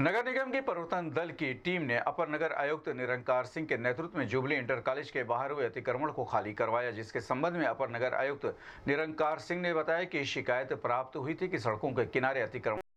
नगर निगम के प्रवर्तन दल की टीम ने अपर नगर आयुक्त निरंकार सिंह के नेतृत्व में जुबली इंटर कॉलेज के बाहर हुए अतिक्रमण को खाली करवाया जिसके संबंध में अपर नगर आयुक्त निरंकार सिंह ने बताया कि शिकायत प्राप्त हुई थी कि सड़कों के किनारे अतिक्रमण